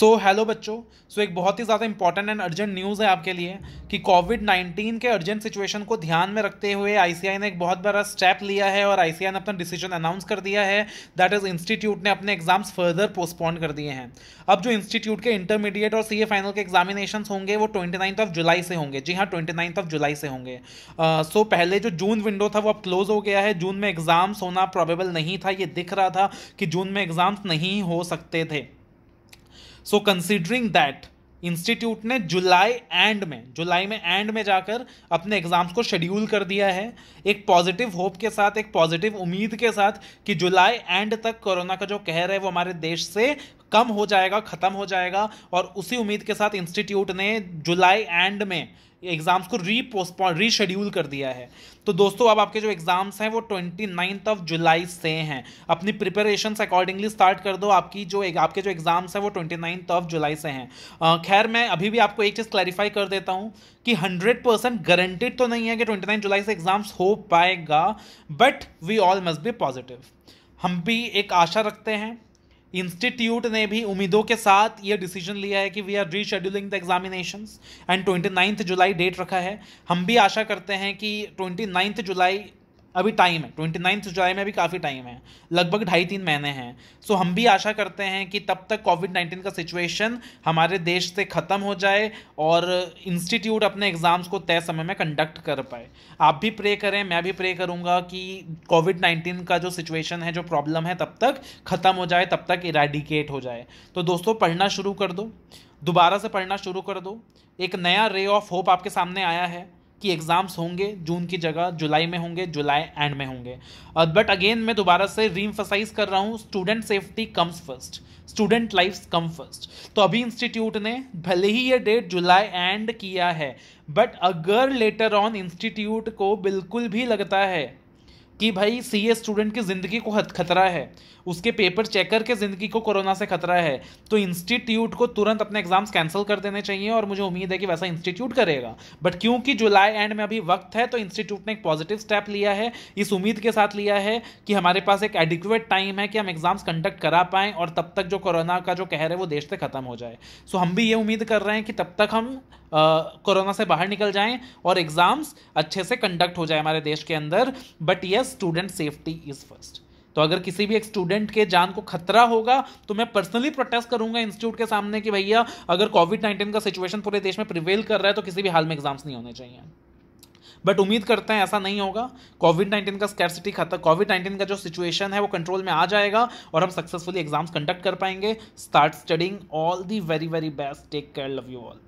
सो तो हेलो बच्चों सो एक बहुत ही ज़्यादा इंपॉर्टेंट एंड अर्जेंट न्यूज़ है आपके लिए कि कोविड 19 के अर्जेंट सिचुएशन को ध्यान में रखते हुए आईसीआई ने एक बहुत बड़ा स्टेप लिया है और आईसीआई ने अपना डिसीजन अनाउंस कर दिया है दैट इज़ इंस्टीट्यूट ने अपने एग्जाम्स फर्दर पोस्टपोन कर दिए हैं अब जो इंस्टीट्यूट के इंटरमीडिएट और सी फाइनल के एग्जामिनेशन होंगे वो ट्वेंटी ऑफ जुलाई से होंगे जी हाँ ट्वेंटी ऑफ जुलाई से होंगे सो uh, so, पहले जो जून विंडो था वो अब क्लोज हो गया है जून में एग्जाम्स होना प्रॉबेबल नहीं था ये दिख रहा था कि जून में एग्जाम्स नहीं हो सकते थे सो कंसिडरिंग दैट इंस्टीट्यूट ने जुलाई एंड में जुलाई में एंड में जाकर अपने एग्जाम्स को शेड्यूल कर दिया है एक पॉजिटिव होप के साथ एक पॉजिटिव उम्मीद के साथ कि जुलाई एंड तक कोरोना का जो कहर है वो हमारे देश से कम हो जाएगा ख़त्म हो जाएगा और उसी उम्मीद के साथ इंस्टीट्यूट ने जुलाई एंड में एग्ज़ाम्स को री पोस्टपोन रीशेड्यूल कर दिया है तो दोस्तों अब आपके जो एग्ज़ाम्स हैं वो ट्वेंटी नाइन्थ ऑफ जुलाई से हैं अपनी प्रिपरेशन अकॉर्डिंगली स्टार्ट कर दो आपकी जो एक, आपके जो एग्ज़ाम्स हैं वो ट्वेंटी नाइन्थ ऑफ जुलाई से हैं खैर मैं अभी भी आपको एक चीज़ क्लैरिफाई कर देता हूँ कि हंड्रेड परसेंट गारंटेड तो नहीं है कि ट्वेंटी नाइन जुलाई से एग्ज़ाम्स हो पाएगा but we all must be positive हम भी एक आशा रखते हैं इंस्टीट्यूट ने भी उम्मीदों के साथ ये डिसीजन लिया है कि we are rescheduling the examination and twenty July date रखा है हम भी आशा करते हैं कि ट्वेंटी जुलाई अभी टाइम है ट्वेंटी नाइन्थ जुलाई में अभी काफ़ी टाइम है लगभग ढाई तीन महीने हैं सो हम भी आशा करते हैं कि तब तक कोविड नाइन्टीन का सिचुएशन हमारे देश से ख़त्म हो जाए और इंस्टीट्यूट अपने एग्ज़ाम्स को तय समय में कंडक्ट कर पाए आप भी प्रे करें मैं भी प्रे करूँगा कि कोविड नाइन्टीन का जो सिचुएशन है जो प्रॉब्लम है तब तक ख़त्म हो जाए तब तक इरेडिकेट हो जाए तो दोस्तों पढ़ना शुरू कर दो दोबारा से पढ़ना शुरू कर दो एक नया रे ऑफ होप आपके सामने आया है कि एग्ज़ाम्स होंगे जून की जगह जुलाई में होंगे जुलाई एंड में होंगे बट अगेन मैं दोबारा से रीम्फोसाइज कर रहा हूँ student safety comes first student life come first तो अभी इंस्टीट्यूट ने भले ही ये डेट जुलाई एंड किया है बट अगर लेटर ऑन इंस्टीट्यूट को बिल्कुल भी लगता है कि भाई सीए स्टूडेंट की ज़िंदगी को खतरा है उसके पेपर चेकर के ज़िंदगी को कोरोना से खतरा है तो इंस्टीट्यूट को तुरंत अपने एग्ज़ाम्स कैंसिल कर देने चाहिए और मुझे उम्मीद है कि वैसा इंस्टीट्यूट करेगा बट क्योंकि जुलाई एंड में अभी वक्त है तो इंस्टीट्यूट ने एक पॉजिटिव स्टेप लिया है इस उम्मीद के साथ लिया है कि हमारे पास एक एडिक्यूएट टाइम है कि हम एग्ज़ाम्स कंडक्ट करा पाएँ और तब तक जो कोरोना का जो कहर है वो देश से ख़त्म हो जाए सो हम भी ये उम्मीद कर रहे हैं कि तब तक हम कोरोना से बाहर निकल जाएं और एग्ज़ाम्स अच्छे से कंडक्ट हो जाए हमारे देश के अंदर but yes student safety is first तो अगर किसी भी एक स्टूडेंट के जान को खतरा होगा तो मैं पर्सनली प्रोटेस्ट करूंगा इंस्टीट्यूट के सामने कि भैया अगर कोविड नाइन्टीन का सिचुएशन पूरे देश में प्रिवेल कर रहा है तो किसी भी हाल में एग्जाम्स नहीं होने चाहिए बट उम्मीद करते हैं ऐसा नहीं होगा कोविड नाइन्टीन का स्कैरसिटी खत्म कोविड नाइन्टीन का जो सिचुएशन है वो कंट्रोल में आ जाएगा और हम सक्सेसफुली एग्जाम्स कंडक्ट कर पाएंगे start studying all the very very best take care love you all